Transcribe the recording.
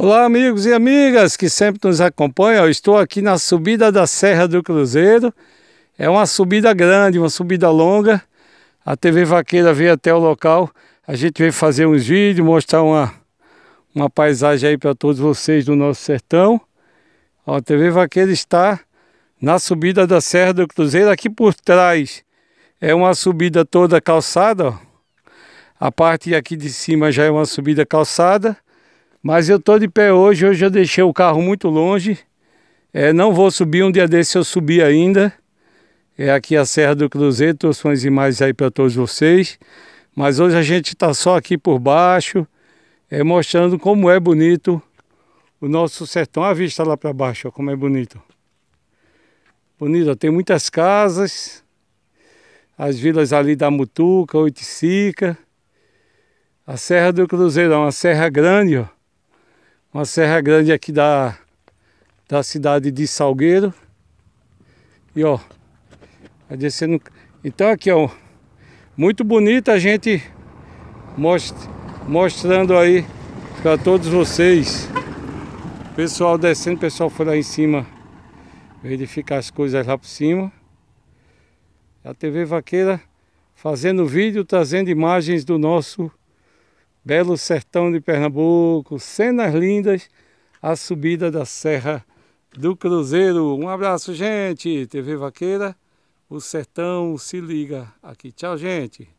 Olá, amigos e amigas que sempre nos acompanham. Eu estou aqui na subida da Serra do Cruzeiro. É uma subida grande, uma subida longa. A TV Vaqueira veio até o local. A gente veio fazer uns vídeos, mostrar uma, uma paisagem aí para todos vocês do nosso sertão. a TV Vaqueira está na subida da Serra do Cruzeiro. Aqui por trás é uma subida toda calçada. A parte aqui de cima já é uma subida calçada. Mas eu estou de pé hoje, hoje eu deixei o carro muito longe. É, não vou subir, um dia desse eu subi ainda. É aqui a Serra do Cruzeiro, trouxe umas imagens aí para todos vocês. Mas hoje a gente está só aqui por baixo, é, mostrando como é bonito o nosso sertão. A vista lá para baixo, ó, como é bonito. Bonito, ó, tem muitas casas. As vilas ali da Mutuca, Oiticica. A Serra do Cruzeiro, é uma serra grande, ó uma serra grande aqui da, da cidade de Salgueiro. E ó, vai descendo. Então aqui ó, muito bonita a gente most, mostrando aí para todos vocês. Pessoal descendo, pessoal foi lá em cima verificar as coisas lá por cima. A TV Vaqueira fazendo vídeo, trazendo imagens do nosso belo sertão de Pernambuco, cenas lindas, a subida da Serra do Cruzeiro. Um abraço, gente. TV Vaqueira, o sertão se liga aqui. Tchau, gente.